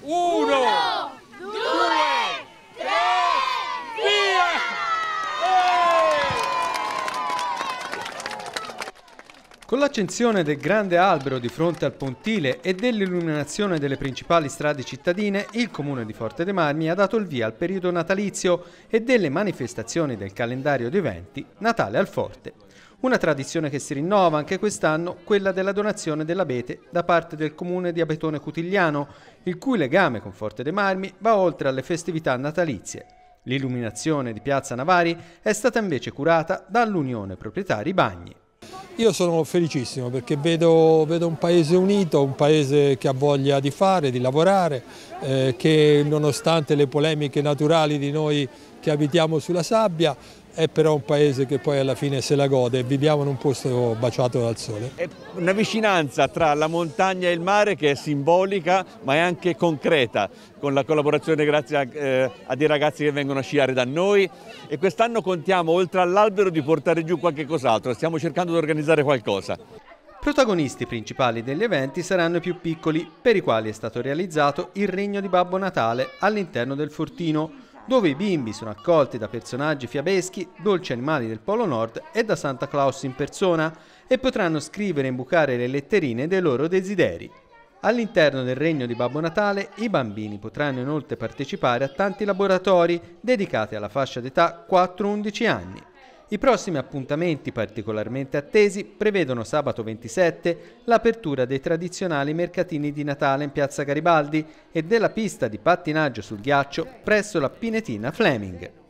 Uno, due, tre, via! Con l'accensione del grande albero di fronte al pontile e dell'illuminazione delle principali strade cittadine, il comune di Forte dei Marmi ha dato il via al periodo natalizio e delle manifestazioni del calendario di eventi Natale al Forte. Una tradizione che si rinnova anche quest'anno, quella della donazione dell'abete da parte del comune di Abetone Cutigliano, il cui legame con Forte dei Marmi va oltre alle festività natalizie. L'illuminazione di Piazza Navari è stata invece curata dall'Unione Proprietari Bagni. Io sono felicissimo perché vedo, vedo, un paese unito, un paese che ha voglia di fare, di lavorare, eh, che nonostante le polemiche naturali di noi che abitiamo sulla sabbia, è però un paese che poi alla fine se la gode, e viviamo in un posto baciato dal sole. È una vicinanza tra la montagna e il mare che è simbolica ma è anche concreta, con la collaborazione grazie a, eh, a dei ragazzi che vengono a sciare da noi e quest'anno contiamo oltre all'albero di portare giù qualche cos'altro, stiamo cercando di organizzare qualcosa. Protagonisti principali degli eventi saranno i più piccoli, per i quali è stato realizzato il regno di Babbo Natale all'interno del fortino, dove i bimbi sono accolti da personaggi fiabeschi, dolci animali del Polo Nord e da Santa Claus in persona e potranno scrivere e imbucare le letterine dei loro desideri. All'interno del regno di Babbo Natale i bambini potranno inoltre partecipare a tanti laboratori dedicati alla fascia d'età 4-11 anni. I prossimi appuntamenti particolarmente attesi prevedono sabato 27 l'apertura dei tradizionali mercatini di Natale in Piazza Garibaldi e della pista di pattinaggio sul ghiaccio presso la Pinetina Fleming.